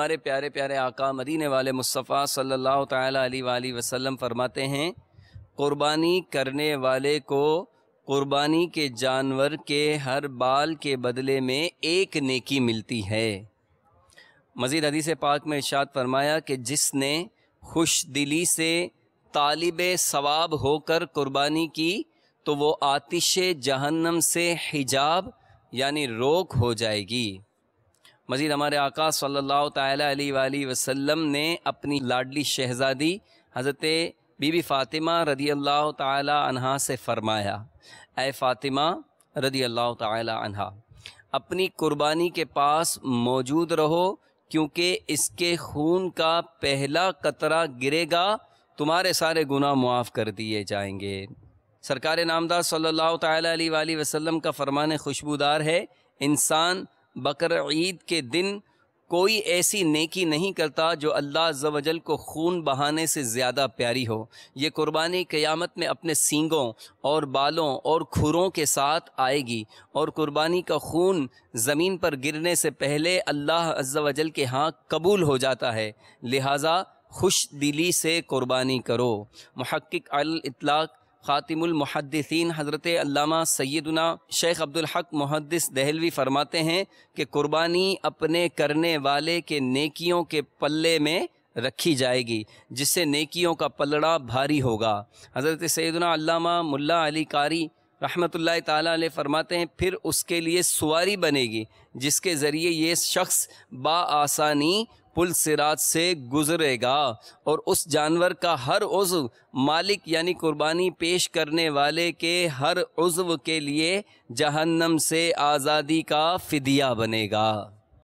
हमारे प्यारे प्यारे आका मदीने वाले मुस्तफ़ा सल्लल्लाहु अलैहि वसल्लम फरमाते हैं क़ुरबानी करने वाले को क़ुरबानी के जानवर के हर बाल के बदले में एक नेकी मिलती है मज़ीद हदीस पाक में इर्शाद फरमाया कि जिसने खुश दिली से तालिब सवाब होकर क़ुरबानी की तो वो आतिश जहन्नम से हिजाब यानी रोक हो जाएगी मज़ीद हमारे आकाश सल्ला अलैहि वसम ने अपनी लाडली शहज़ादी हज़रत बीबी फ़ातिमा रदी अल्लाह तह से फ़रमाया ए फ़ातिमा रदी अल्लाह तहा अपनी कुर्बानी के पास मौजूद रहो क्योंकि इसके खून का पहला कतरा गिरेगा तुम्हारे सारे गुनाह मुआफ़ कर दिए जाएंगे सरकार नामदार सल्ला अलैहि का फरमान खुशबूदार है इंसान बकर ईद के दिन कोई ऐसी नेकी नहीं करता जो अल्लाह जवजल को खून बहाने से ज़्यादा प्यारी हो ये कुर्बानी क़यामत में अपने सींगों और बालों और खुरों के साथ आएगी और कुर्बानी का खून ज़मीन पर गिरने से पहले अल्लाह अज्जवजल के हाँ कबूल हो जाता है लिहाजा खुश दिली से कुर्बानी करो महक्क अल इतलाक़ ख़ातिमुलमहदसिन हज़रत अल्लामा सैदना शेख अब्दुल हक मुहदस दहलवी फरमाते हैं कि कुर्बानी अपने करने वाले के नेकियों के पल्ले में रखी जाएगी जिससे नेकियों का पलड़ा भारी होगा हज़रत सैदना मुला अली कारी रहमत ताली फरमाते हैं फिर उसके लिए सवारी बनेगी जिसके ज़रिए ये शख्स बासानी पुल सिराज से गुजरेगा और उस जानवर का हर उज्व मालिक यानी कुर्बानी पेश करने वाले के हर उज्व के लिए जहन्नम से आज़ादी का फ़िदिया बनेगा